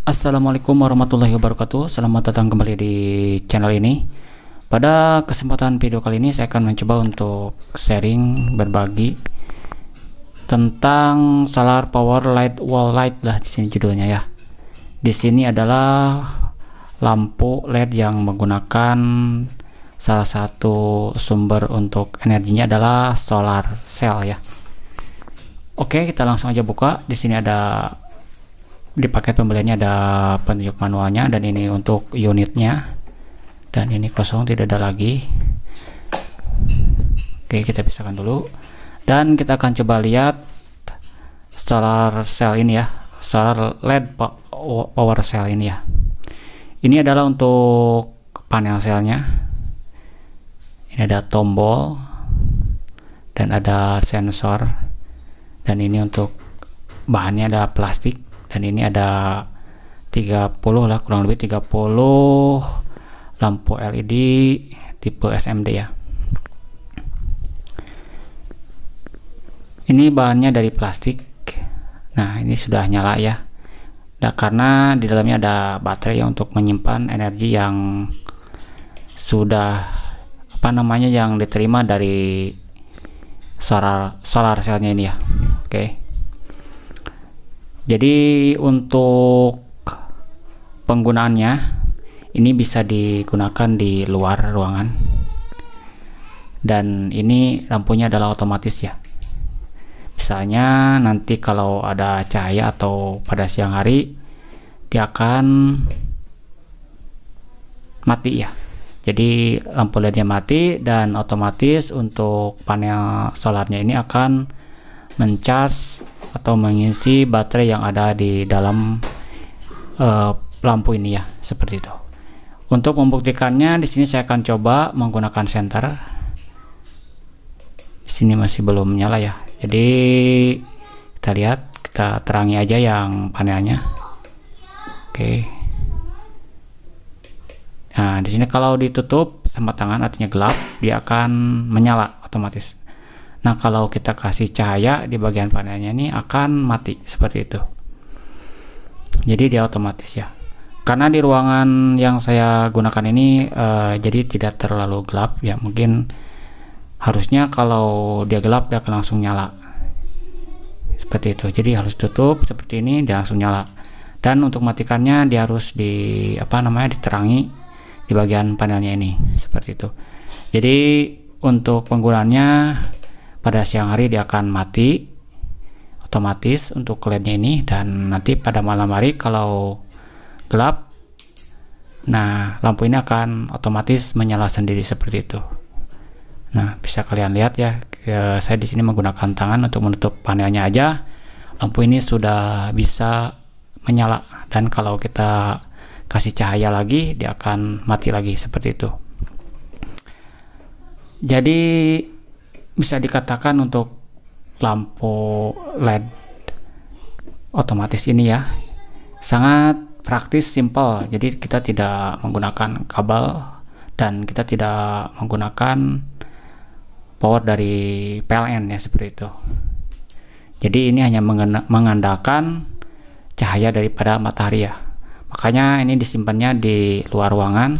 Assalamualaikum warahmatullahi wabarakatuh Selamat datang kembali di channel ini Pada kesempatan video kali ini Saya akan mencoba untuk sharing Berbagi Tentang solar power light wall light lah di sini judulnya ya Di sini adalah Lampu LED yang menggunakan Salah satu sumber untuk energinya adalah solar cell ya Oke kita langsung aja buka Di sini ada di paket pembeliannya ada penunjuk manualnya dan ini untuk unitnya dan ini kosong tidak ada lagi oke kita pisahkan dulu dan kita akan coba lihat solar cell ini ya solar led power cell ini ya ini adalah untuk panel selnya ini ada tombol dan ada sensor dan ini untuk bahannya ada plastik dan ini ada 30 lah kurang lebih 30 lampu LED tipe SMD ya ini bahannya dari plastik nah ini sudah nyala ya nah, karena di dalamnya ada baterai ya untuk menyimpan energi yang sudah apa namanya yang diterima dari solar solar cellnya ini ya oke okay jadi untuk penggunaannya ini bisa digunakan di luar ruangan dan ini lampunya adalah otomatis ya misalnya nanti kalau ada cahaya atau pada siang hari dia akan mati ya jadi lampu lednya mati dan otomatis untuk panel solarnya ini akan mencas atau mengisi baterai yang ada di dalam uh, lampu ini ya seperti itu untuk membuktikannya di sini saya akan coba menggunakan senter di sini masih belum menyala ya jadi kita lihat kita terangi aja yang panelnya oke okay. nah di sini kalau ditutup sama tangan artinya gelap dia akan menyala otomatis Nah, kalau kita kasih cahaya di bagian panelnya ini akan mati seperti itu. Jadi dia otomatis ya. Karena di ruangan yang saya gunakan ini uh, jadi tidak terlalu gelap ya. Mungkin harusnya kalau dia gelap dia akan langsung nyala. Seperti itu. Jadi harus tutup seperti ini dia langsung nyala. Dan untuk matikannya dia harus di apa namanya diterangi di bagian panelnya ini seperti itu. Jadi untuk penggunaannya pada siang hari dia akan mati otomatis untuk lednya ini dan nanti pada malam hari kalau gelap nah lampu ini akan otomatis menyala sendiri seperti itu nah bisa kalian lihat ya saya di sini menggunakan tangan untuk menutup panelnya aja lampu ini sudah bisa menyala dan kalau kita kasih cahaya lagi dia akan mati lagi seperti itu jadi bisa dikatakan untuk lampu LED otomatis ini ya sangat praktis simple jadi kita tidak menggunakan kabel dan kita tidak menggunakan power dari PLN ya seperti itu jadi ini hanya mengandalkan cahaya daripada matahari ya makanya ini disimpannya di luar ruangan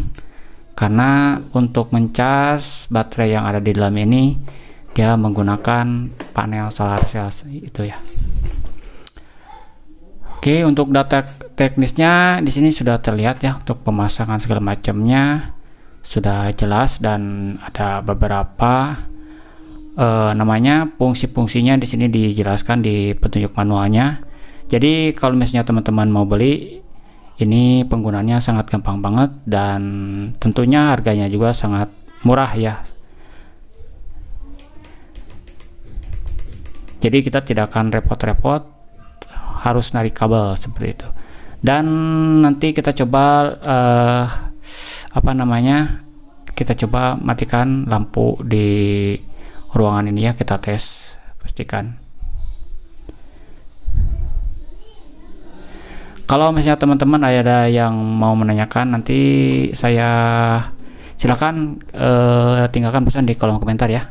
karena untuk mencas baterai yang ada di dalam ini ya menggunakan panel solar cells itu ya Oke untuk data teknisnya di sini sudah terlihat ya untuk pemasangan segala macamnya sudah jelas dan ada beberapa eh, namanya fungsi-fungsinya di sini dijelaskan di petunjuk manualnya jadi kalau misalnya teman-teman mau beli ini penggunaannya sangat gampang banget dan tentunya harganya juga sangat murah ya jadi kita tidak akan repot-repot harus narik kabel seperti itu dan nanti kita coba uh, apa namanya kita coba matikan lampu di ruangan ini ya kita tes pastikan kalau misalnya teman-teman ada yang mau menanyakan nanti saya silakan uh, tinggalkan pesan di kolom komentar ya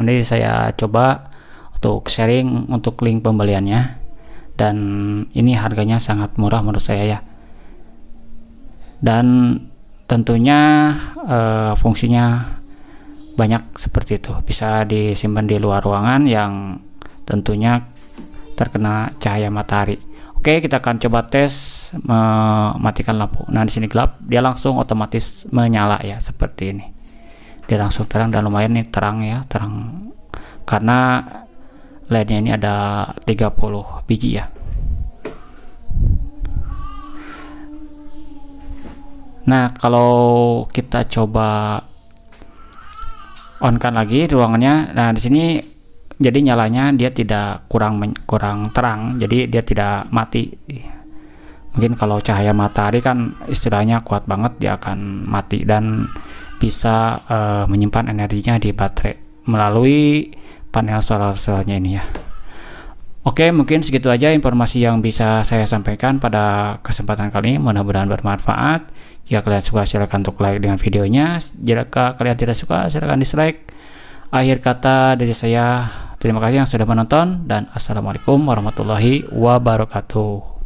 nanti saya coba untuk sharing untuk link pembeliannya dan ini harganya sangat murah menurut saya ya dan tentunya e, fungsinya banyak seperti itu bisa disimpan di luar ruangan yang tentunya terkena cahaya matahari oke kita akan coba tes mematikan lampu nah di sini gelap dia langsung otomatis menyala ya seperti ini dia langsung terang dan lumayan nih terang ya terang karena lainnya ini ada 30 biji ya nah kalau kita coba on kan lagi ruangannya nah di sini jadi nyalanya dia tidak kurang kurang terang jadi dia tidak mati mungkin kalau cahaya matahari kan istilahnya kuat banget dia akan mati dan bisa uh, menyimpan energinya di baterai melalui panel solar cellnya ini ya Oke mungkin segitu aja informasi yang bisa saya sampaikan pada kesempatan kali ini mudah-mudahan bermanfaat jika kalian suka silahkan untuk like dengan videonya jika kalian tidak suka silahkan dislike akhir kata dari saya terima kasih yang sudah menonton dan assalamualaikum warahmatullahi wabarakatuh